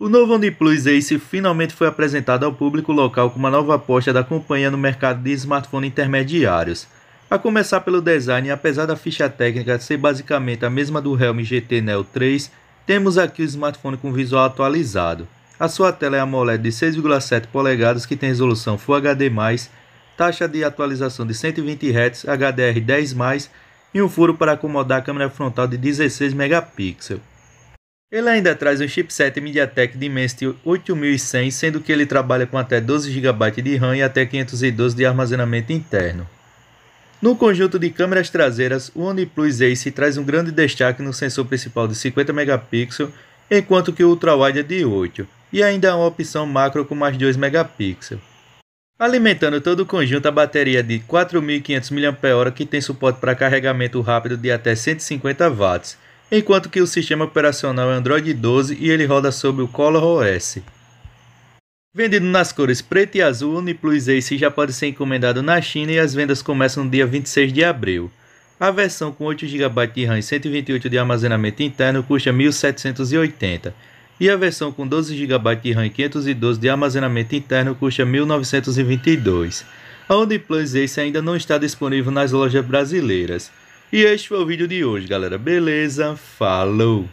O novo OnePlus Ace finalmente foi apresentado ao público local como uma nova aposta da companhia no mercado de smartphones intermediários. A começar pelo design, apesar da ficha técnica ser basicamente a mesma do Realme GT Neo 3, temos aqui o smartphone com visual atualizado. A sua tela é AMOLED de 6,7 polegadas que tem resolução Full HD+, taxa de atualização de 120 Hz, HDR10+, e um furo para acomodar a câmera frontal de 16 megapixels. Ele ainda traz um chipset MediaTek Dimensity 8100, sendo que ele trabalha com até 12 GB de RAM e até 512 de armazenamento interno. No conjunto de câmeras traseiras, o OnePlus Ace traz um grande destaque no sensor principal de 50 megapixels, enquanto que o ultrawide é de 8, e ainda há uma opção macro com mais 2 megapixels. Alimentando todo o conjunto a bateria é de 4.500 mAh que tem suporte para carregamento rápido de até 150 watts, enquanto que o sistema operacional é Android 12 e ele roda sob o Color OS. Vendido nas cores preto e azul, o Uniplus Ace já pode ser encomendado na China e as vendas começam no dia 26 de abril. A versão com 8 GB de RAM e 128 de armazenamento interno custa 1.780 e a versão com 12 GB de RAM e 512 de armazenamento interno custa 1.922. A OnePlus Ace ainda não está disponível nas lojas brasileiras. E este foi o vídeo de hoje, galera. Beleza? Falou!